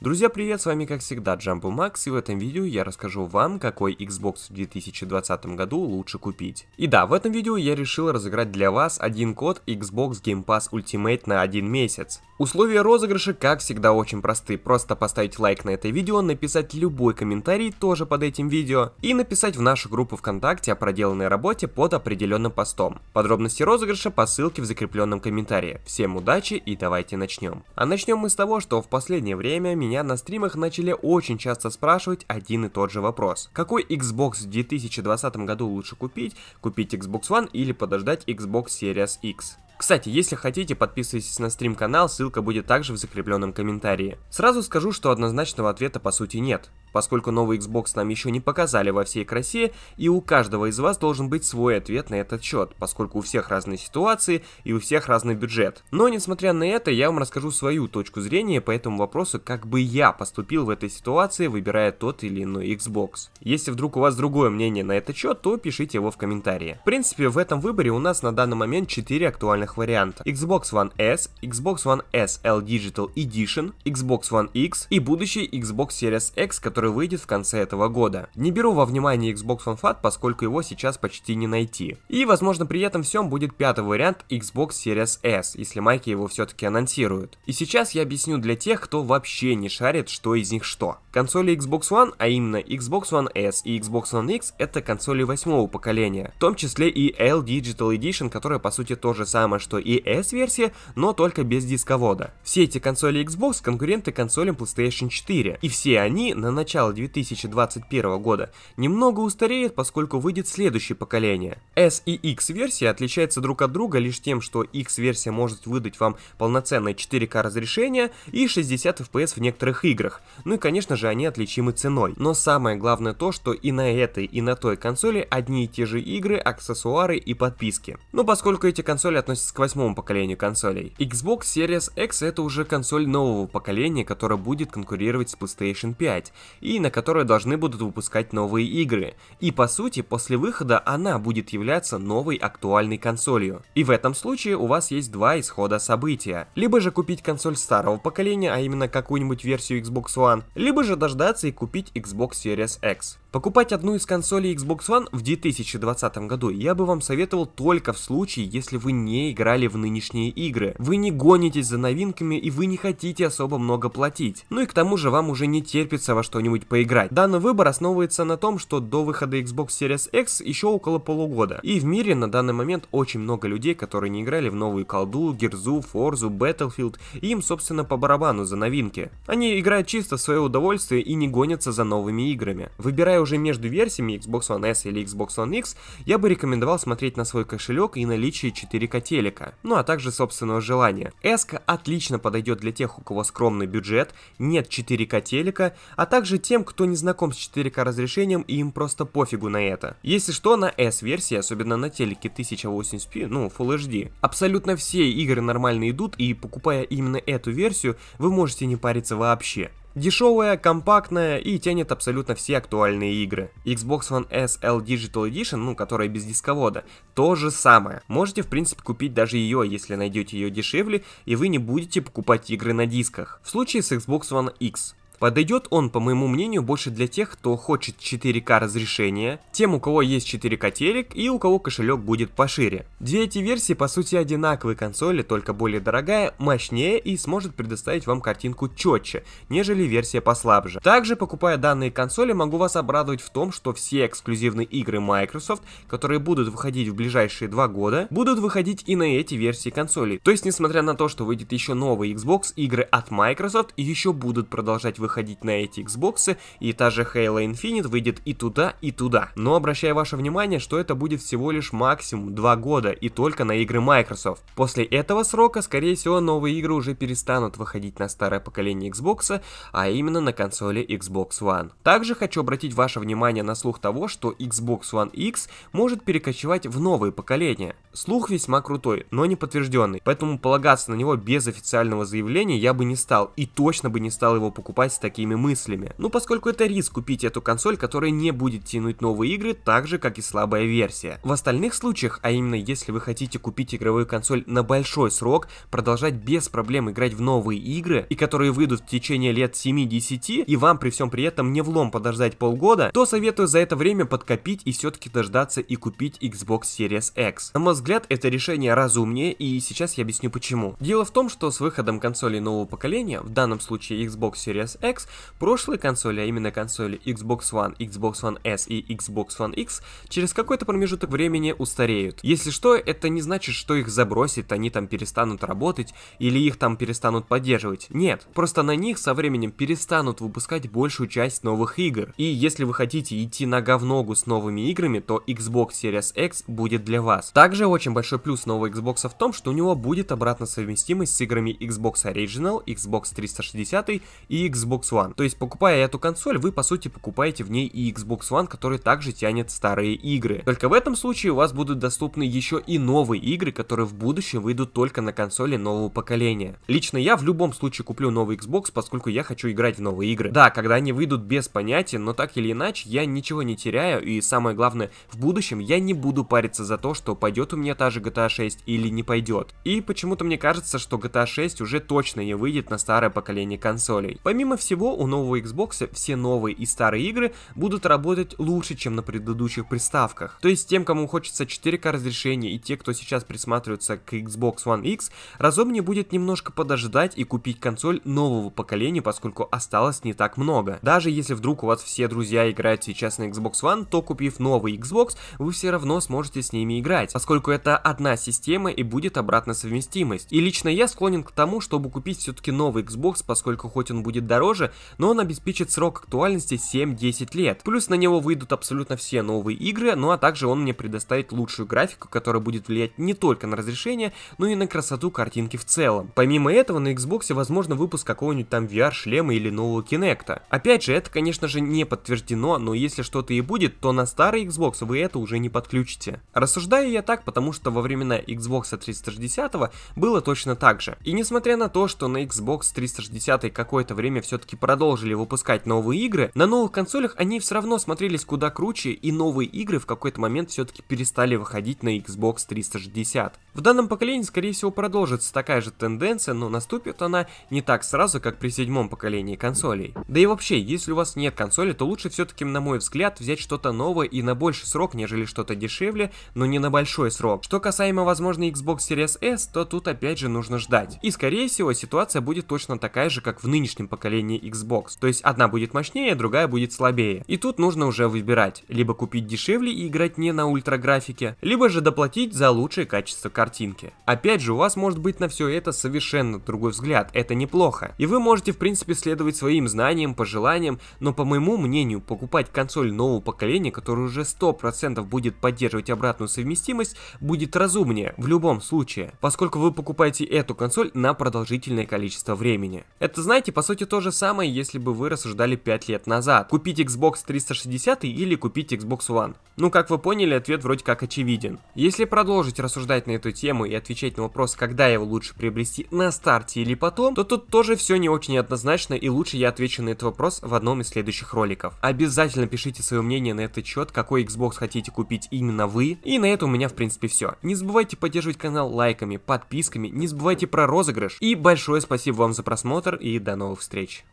Друзья, привет, с вами как всегда Джамбу Макс, и в этом видео я расскажу вам, какой Xbox в 2020 году лучше купить. И да, в этом видео я решил разыграть для вас один код Xbox Game Pass Ultimate на один месяц. Условия розыгрыша, как всегда, очень просты. Просто поставить лайк на это видео, написать любой комментарий тоже под этим видео, и написать в нашу группу ВКонтакте о проделанной работе под определенным постом. Подробности розыгрыша по ссылке в закрепленном комментарии. Всем удачи и давайте начнем. А начнем мы с того, что в последнее время меня на стримах начали очень часто спрашивать один и тот же вопрос. Какой Xbox в 2020 году лучше купить? Купить Xbox One или подождать Xbox Series X? Кстати, если хотите, подписывайтесь на стрим канал, ссылка будет также в закрепленном комментарии. Сразу скажу, что однозначного ответа по сути нет поскольку новый Xbox нам еще не показали во всей красе, и у каждого из вас должен быть свой ответ на этот счет, поскольку у всех разные ситуации и у всех разный бюджет. Но несмотря на это, я вам расскажу свою точку зрения по этому вопросу, как бы я поступил в этой ситуации, выбирая тот или иной Xbox. Если вдруг у вас другое мнение на этот счет, то пишите его в комментарии. В принципе, в этом выборе у нас на данный момент 4 актуальных варианта. Xbox One S, Xbox One S L Digital Edition, Xbox One X и будущий Xbox Series X, который который выйдет в конце этого года. Не беру во внимание Xbox One Fat, поскольку его сейчас почти не найти. И, возможно, при этом всем будет пятый вариант Xbox Series S, если майки его все-таки анонсируют. И сейчас я объясню для тех, кто вообще не шарит, что из них что. Консоли Xbox One, а именно Xbox One S и Xbox One X, это консоли восьмого поколения, в том числе и L Digital Edition, которая по сути то же самое, что и S-версия, но только без дисковода. Все эти консоли Xbox конкуренты консолям PlayStation 4, и все они на начале начала 2021 года, немного устареет, поскольку выйдет следующее поколение. S и X версия отличаются друг от друга лишь тем, что X версия может выдать вам полноценное 4К разрешение и 60 FPS в некоторых играх. Ну и конечно же они отличимы ценой. Но самое главное то, что и на этой, и на той консоли одни и те же игры, аксессуары и подписки. Но поскольку эти консоли относятся к восьмому поколению консолей, Xbox Series X это уже консоль нового поколения, которая будет конкурировать с PlayStation 5 и на которой должны будут выпускать новые игры. И по сути, после выхода она будет являться новой актуальной консолью. И в этом случае у вас есть два исхода события. Либо же купить консоль старого поколения, а именно какую-нибудь версию Xbox One, либо же дождаться и купить Xbox Series X. Покупать одну из консолей Xbox One в 2020 году я бы вам советовал только в случае, если вы не играли в нынешние игры. Вы не гонитесь за новинками и вы не хотите особо много платить. Ну и к тому же вам уже не терпится во что-нибудь поиграть. Данный выбор основывается на том, что до выхода Xbox Series X еще около полугода. И в мире на данный момент очень много людей, которые не играли в новую колду, Герзу, Форзу, Battlefield, и им собственно по барабану за новинки. Они играют чисто в свое удовольствие и не гонятся за новыми играми. Выбирая выбирая уже между версиями Xbox One S или Xbox One X, я бы рекомендовал смотреть на свой кошелек и наличие 4К телека, ну а также собственного желания. S отлично подойдет для тех, у кого скромный бюджет, нет 4К телека, а также тем, кто не знаком с 4К разрешением и им просто пофигу на это. Если что, на S-версии, особенно на телеке 1080p, ну, Full HD, абсолютно все игры нормально идут, и покупая именно эту версию, вы можете не париться вообще. Дешевая, компактная и тянет абсолютно все актуальные игры. Xbox One S L Digital Edition, ну, которая без дисковода, то же самое. Можете, в принципе, купить даже ее, если найдете ее дешевле, и вы не будете покупать игры на дисках. В случае с Xbox One X Подойдет он, по моему мнению, больше для тех, кто хочет 4К разрешения, тем, у кого есть 4К телек и у кого кошелек будет пошире. Две эти версии по сути одинаковые консоли, только более дорогая, мощнее и сможет предоставить вам картинку четче, нежели версия послабже. Также, покупая данные консоли, могу вас обрадовать в том, что все эксклюзивные игры Microsoft, которые будут выходить в ближайшие два года, будут выходить и на эти версии консолей. То есть, несмотря на то, что выйдет еще новый Xbox, игры от Microsoft еще будут продолжать выходить выходить на эти Xbox, и та же Halo Infinite выйдет и туда, и туда. Но обращаю ваше внимание, что это будет всего лишь максимум 2 года, и только на игры Microsoft. После этого срока, скорее всего, новые игры уже перестанут выходить на старое поколение Xbox, а именно на консоли Xbox One. Также хочу обратить ваше внимание на слух того, что Xbox One X может перекочевать в новые поколения. Слух весьма крутой, но не подтвержденный, поэтому полагаться на него без официального заявления я бы не стал и точно бы не стал его покупать с такими мыслями. Ну поскольку это риск купить эту консоль, которая не будет тянуть новые игры, так же как и слабая версия. В остальных случаях, а именно если вы хотите купить игровую консоль на большой срок, продолжать без проблем играть в новые игры, и которые выйдут в течение лет 7-10, и вам при всем при этом не влом подождать полгода, то советую за это время подкопить и все-таки дождаться и купить Xbox Series X. На мой взгляд, это решение разумнее, и сейчас я объясню почему. Дело в том, что с выходом консолей нового поколения, в данном случае Xbox Series X, X, прошлые консоли, а именно консоли Xbox One, Xbox One S и Xbox One X, через какой-то промежуток времени устареют. Если что, это не значит, что их забросит, они там перестанут работать или их там перестанут поддерживать. Нет, просто на них со временем перестанут выпускать большую часть новых игр. И если вы хотите идти нога в ногу с новыми играми, то Xbox Series X будет для вас. Также очень большой плюс нового Xbox в том, что у него будет обратная совместимость с играми Xbox Original, Xbox 360 и Xbox Xbox One. То есть, покупая эту консоль, вы по сути покупаете в ней и Xbox One, который также тянет старые игры. Только в этом случае у вас будут доступны еще и новые игры, которые в будущем выйдут только на консоли нового поколения. Лично я в любом случае куплю новый Xbox, поскольку я хочу играть в новые игры. Да, когда они выйдут без понятия, но так или иначе я ничего не теряю и самое главное, в будущем я не буду париться за то, что пойдет у меня та же GTA 6 или не пойдет. И почему-то мне кажется, что GTA 6 уже точно не выйдет на старое поколение консолей. Помимо всего всего, у нового Xbox все новые и старые игры будут работать лучше, чем на предыдущих приставках. То есть тем, кому хочется 4К разрешения и те, кто сейчас присматривается к Xbox One X, разумнее будет немножко подождать и купить консоль нового поколения, поскольку осталось не так много. Даже если вдруг у вас все друзья играют сейчас на Xbox One, то купив новый Xbox, вы все равно сможете с ними играть, поскольку это одна система и будет обратная совместимость. И лично я склонен к тому, чтобы купить все-таки новый Xbox, поскольку хоть он будет дороже, тоже, но он обеспечит срок актуальности 7-10 лет. Плюс на него выйдут абсолютно все новые игры, ну а также он мне предоставит лучшую графику, которая будет влиять не только на разрешение, но и на красоту картинки в целом. Помимо этого, на Xbox возможно выпуск какого-нибудь там VR-шлема или нового Kinect. Опять же, это, конечно же, не подтверждено, но если что-то и будет, то на старый Xbox вы это уже не подключите. Рассуждаю я так, потому что во времена Xbox 360 было точно так же. И несмотря на то, что на Xbox 360 какое-то время все все-таки продолжили выпускать новые игры, на новых консолях они все равно смотрелись куда круче, и новые игры в какой-то момент все-таки перестали выходить на Xbox 360. В данном поколении, скорее всего, продолжится такая же тенденция, но наступит она не так сразу, как при седьмом поколении консолей. Да и вообще, если у вас нет консоли, то лучше все-таки, на мой взгляд, взять что-то новое и на больший срок, нежели что-то дешевле, но не на большой срок. Что касаемо возможной Xbox Series S, то тут опять же нужно ждать. И скорее всего, ситуация будет точно такая же, как в нынешнем поколении мини-Xbox. То есть одна будет мощнее, другая будет слабее. И тут нужно уже выбирать, либо купить дешевле и играть не на ультра графике, либо же доплатить за лучшее качество картинки. Опять же, у вас может быть на все это совершенно другой взгляд, это неплохо. И вы можете в принципе следовать своим знаниям, пожеланиям, но по моему мнению, покупать консоль нового поколения, которая уже 100% будет поддерживать обратную совместимость, будет разумнее в любом случае, поскольку вы покупаете эту консоль на продолжительное количество времени. Это знаете, по сути то же самое, если бы вы рассуждали 5 лет назад. Купить Xbox 360 или купить Xbox One? Ну, как вы поняли, ответ вроде как очевиден. Если продолжить рассуждать на эту тему и отвечать на вопрос, когда его лучше приобрести, на старте или потом, то тут тоже все не очень однозначно и лучше я отвечу на этот вопрос в одном из следующих роликов. Обязательно пишите свое мнение на этот счет, какой Xbox хотите купить именно вы. И на это у меня в принципе все. Не забывайте поддерживать канал лайками, подписками, не забывайте про розыгрыш. И большое спасибо вам за просмотр и до новых встреч.